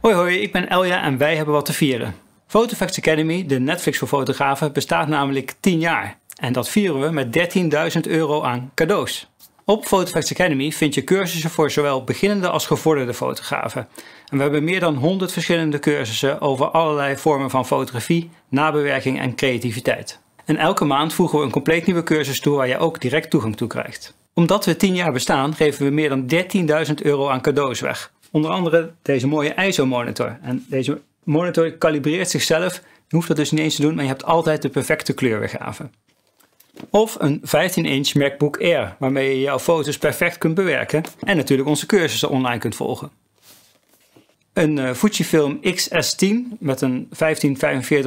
Hoi hoi, ik ben Elja en wij hebben wat te vieren. Photofacts Academy, de Netflix voor fotografen, bestaat namelijk 10 jaar. En dat vieren we met 13.000 euro aan cadeaus. Op Photofacts Academy vind je cursussen voor zowel beginnende als gevorderde fotografen. En we hebben meer dan 100 verschillende cursussen over allerlei vormen van fotografie, nabewerking en creativiteit. En elke maand voegen we een compleet nieuwe cursus toe waar je ook direct toegang toe krijgt. Omdat we 10 jaar bestaan, geven we meer dan 13.000 euro aan cadeaus weg. Onder andere deze mooie ISO-monitor. En deze monitor kalibreert zichzelf. Je hoeft dat dus niet eens te doen, maar je hebt altijd de perfecte kleurweergave. Of een 15-inch MacBook Air, waarmee je jouw foto's perfect kunt bewerken en natuurlijk onze cursussen online kunt volgen. Een eh, Fujifilm XS10 met een 15-45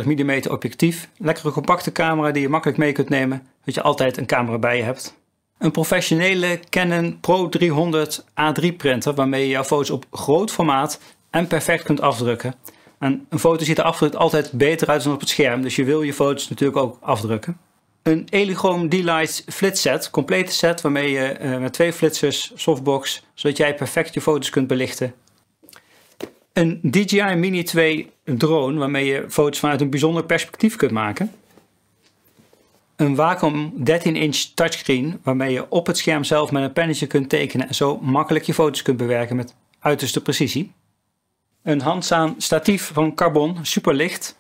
mm objectief. Lekkere compacte camera die je makkelijk mee kunt nemen, dat je altijd een camera bij je hebt. Een professionele Canon Pro 300 A3 printer waarmee je jouw foto's op groot formaat en perfect kunt afdrukken. een foto ziet er afgedrukt altijd beter uit dan op het scherm, dus je wil je foto's natuurlijk ook afdrukken. Een Eligrom D-Lights Set, complete set waarmee je eh, met twee flitsers, softbox, zodat jij perfect je foto's kunt belichten. Een DJI Mini 2 drone waarmee je foto's vanuit een bijzonder perspectief kunt maken. Een Wacom 13-inch touchscreen waarmee je op het scherm zelf met een pennetje kunt tekenen en zo makkelijk je foto's kunt bewerken met uiterste precisie. Een handzaam statief van carbon, superlicht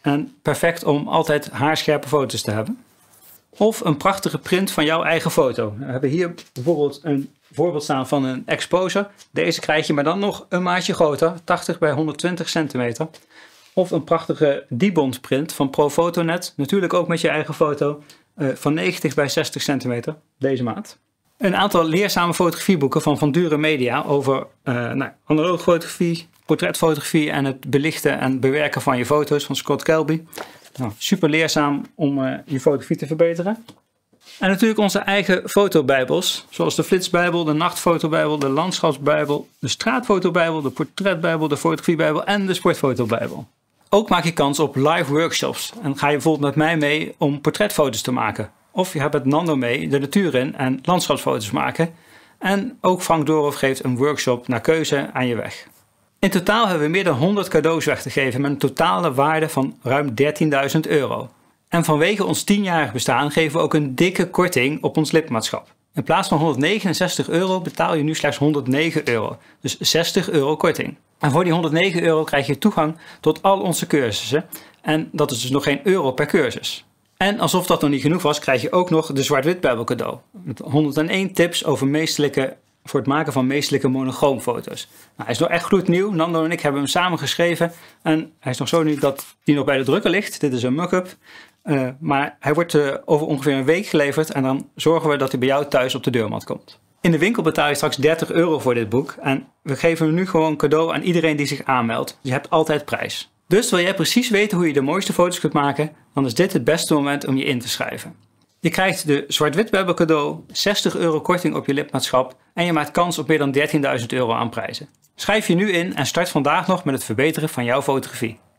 en perfect om altijd haarscherpe foto's te hebben. Of een prachtige print van jouw eigen foto. We hebben hier bijvoorbeeld een voorbeeld staan van een exposer. Deze krijg je maar dan nog een maatje groter, 80 bij 120 centimeter. Of een prachtige Dibond print van Profotonet. Natuurlijk ook met je eigen foto. Eh, van 90 bij 60 centimeter. Deze maat. Een aantal leerzame fotografieboeken van Van Dure Media over uh, nou, analoge fotografie, portretfotografie en het belichten en bewerken van je foto's van Scott Kelby. Nou, super leerzaam om eh, je fotografie te verbeteren. En natuurlijk onze eigen fotobijbels, zoals de flitsbijbel, de nachtfotobijbel, de landschapsbijbel, de straatfotobijbel, de portretbijbel, de fotografiebijbel en de sportfotobijbel. Ook maak je kans op live workshops en ga je bijvoorbeeld met mij mee om portretfoto's te maken. Of je hebt met Nando mee de natuur in en landschapsfoto's maken. En ook Frank Dorof geeft een workshop naar keuze aan je weg. In totaal hebben we meer dan 100 cadeaus weg te geven met een totale waarde van ruim 13.000 euro. En vanwege ons 10-jarig bestaan geven we ook een dikke korting op ons lidmaatschap. In plaats van 169 euro betaal je nu slechts 109 euro, dus 60 euro korting. En voor die 109 euro krijg je toegang tot al onze cursussen. En dat is dus nog geen euro per cursus. En alsof dat nog niet genoeg was, krijg je ook nog de zwart-wit Bijbel cadeau. Met 101 tips over meestelijke, voor het maken van meestelijke monochroomfoto's. Nou, hij is nog echt gloednieuw. Nando en ik hebben hem samen geschreven. En hij is nog zo nieuw dat hij nog bij de drukker ligt. Dit is een mock-up. Eh, maar hij wordt eh, over ongeveer een week geleverd. En dan zorgen we dat hij bij jou thuis op de deurmat komt. In de winkel betaal je straks 30 euro voor dit boek en we geven nu gewoon cadeau aan iedereen die zich aanmeldt. Dus je hebt altijd prijs. Dus wil jij precies weten hoe je de mooiste foto's kunt maken, dan is dit het beste moment om je in te schrijven. Je krijgt de zwart-wit cadeau, 60 euro korting op je lidmaatschap en je maakt kans op meer dan 13.000 euro aan prijzen. Schrijf je nu in en start vandaag nog met het verbeteren van jouw fotografie.